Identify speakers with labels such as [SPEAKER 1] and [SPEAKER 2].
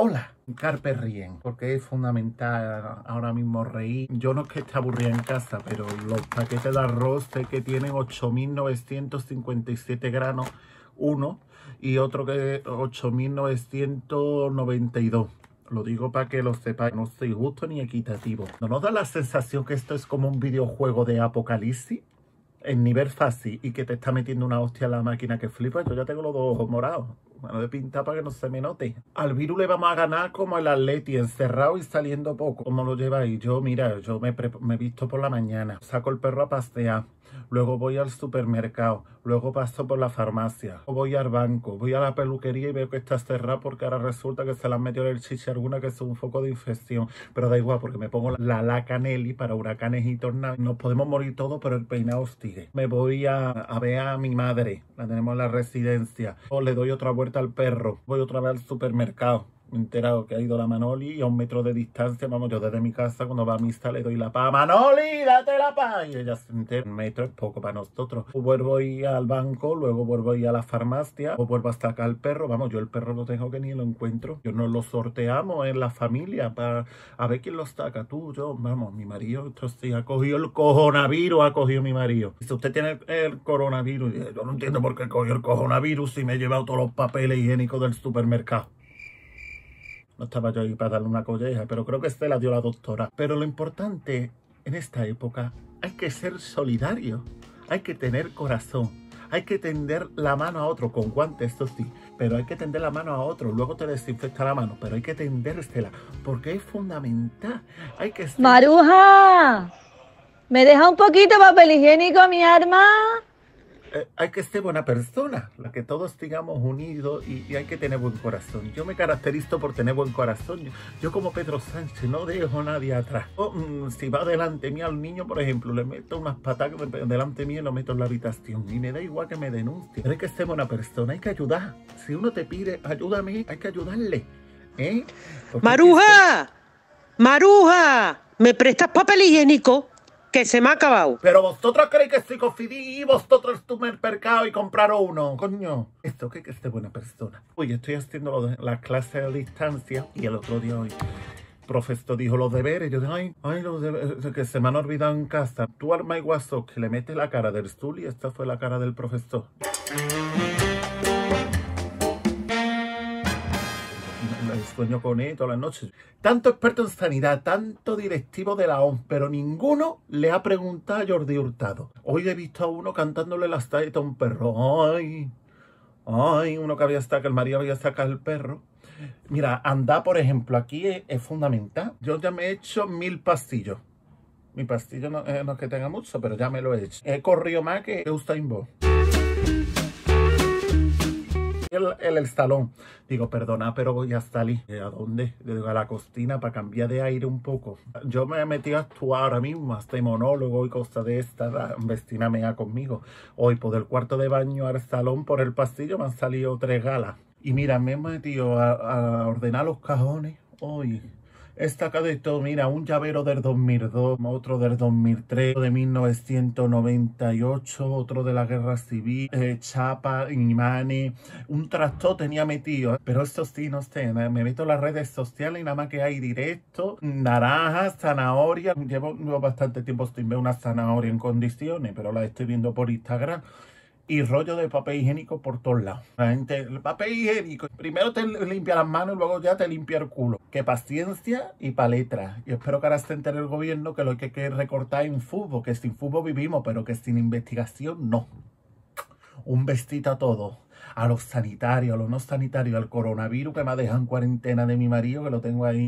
[SPEAKER 1] hola. Carpe rien, porque es fundamental ahora mismo reír. Yo no es que esté aburrida en casa, pero los paquetes de arroz sé que tienen 8.957 granos uno y otro que 8.992. Lo digo para que lo sepáis, no soy justo ni equitativo. ¿No nos da la sensación que esto es como un videojuego de apocalipsis? En nivel fácil y que te está metiendo una hostia a la máquina que flipa, yo ya tengo los dos morados. Mano de pinta para que no se me note. Al virus le vamos a ganar como el atleti, encerrado y saliendo poco. Como lo lleva ahí? Yo, mira, yo me, he visto por la mañana. Saco el perro a pastear luego voy al supermercado, luego paso por la farmacia, o voy al banco, voy a la peluquería y veo que está cerrada porque ahora resulta que se la han metido el chiche alguna que es un foco de infección. Pero da igual porque me pongo la la Nelly para huracanes y tornados. Nos podemos morir todos, pero el peinado sigue. Me voy a, a, ver a mi madre, la tenemos en la residencia, o le doy otra vuelta al perro, voy otra vez al supermercado me he enterado que ha ido la Manoli y a un metro de distancia, vamos, yo desde mi casa cuando va a misa le doy la pa, Manoli, date la pa, y ella se entera, un metro es poco para nosotros. O vuelvo a ir al banco, luego vuelvo a ir a la farmacia, o vuelvo a sacar al perro, vamos, yo el perro no tengo que ni lo encuentro, yo no lo sorteamos en la familia para a ver quién lo saca, tú, yo, vamos, mi marido, entonces sí, ha cogido el coronavirus, ha cogido mi marido. si usted tiene el, coronavirus, yo no entiendo por qué cogió el coronavirus y me he llevado todos los papeles higiénicos del supermercado. No estaba yo ahí para darle una colleja, pero creo que este la dio la doctora. Pero lo importante en esta época hay que ser solidario, hay que tener corazón, hay que tender la mano a otro, con guantes, esto sí, pero hay que tender la mano a otro, luego te desinfecta la mano, pero hay que tendérsela, porque es fundamental, hay que... Maruja, ¿me deja un poquito papel higiénico mi arma? Eh, hay que ser buena persona, la que todos sigamos unidos y, hay que tener buen corazón. Yo me caracterizo por tener buen corazón. Yo, como Pedro Sánchez no dejo a nadie atrás. Oh, mm, si va delante mío al niño, por ejemplo, le meto unas patas delante mío y lo meto en la habitación. Y me da igual que me denuncie. hay que ser buena persona, hay que ayudar. Si uno te pide, ayúdame, hay que ayudarle. ¿eh? Maruja, Maruja, ¿me prestas papel higiénico? que se me ha acabado. Pero vosotros creéis que soy cofidí y vosotros tú el mercado y compraron uno. Coño, esto que es de buena persona. Oye, estoy haciendo de las clases a distancia y el otro día hoy profesor dijo los deberes. Yo dije, ay, ay, los deberes, que se me han olvidado en casa. Tú arma y guaso que le metes la cara del Zul y esta fue la cara del profesor. sueño con él todas las noches. Tanto experto en sanidad, tanto directivo de la OMS, pero ninguno le ha preguntado a Jordi Hurtado. Hoy he visto a uno cantándole las tallas a un perro. Ay, ay, uno que había sacado, el marido había sacado el perro. Mira, andar, por ejemplo, aquí es, fundamental. Yo ya me he hecho mil pastillos. Mi pastillo eh, no, es que tenga mucho, pero ya me lo he hecho. He corrido más que Bo el, el, salón, Digo, perdona, pero voy a salir. Eh, ¿A dónde? a la costina para cambiar de aire un poco. Yo me he metido a actuar ahora mismo, Estoy monólogo y cosas de esta. me ya conmigo. Hoy por el cuarto de baño al salón, por el pasillo, me han salido tres galas. Y mira, me he metido a ordenar los cajones hoy esta de todo, mira, un llavero del 2002, otro del 2003, de 1998, otro de la guerra civil, eh, chapa, imani, un trasto tenía metido, pero eso sí, no sé, me meto las redes sociales y nada más que hay directo, naranjas, zanahoria. llevo, llevo bastante tiempo sin ver una zanahoria en condiciones, pero la estoy viendo por Instagram y rollo de papel higiénico por todos lados. La gente, el papel higiénico, primero te limpia las manos y luego ya te limpia el culo. Que paciencia y paletra. Yo espero que ahora se entere el gobierno que lo que hay que recortar en fútbol, que sin fútbol vivimos, pero que sin investigación no. Un vestito a todo. A los sanitarios, a los no sanitarios, al coronavirus que me ha dejado en cuarentena de mi marido, que lo tengo ahí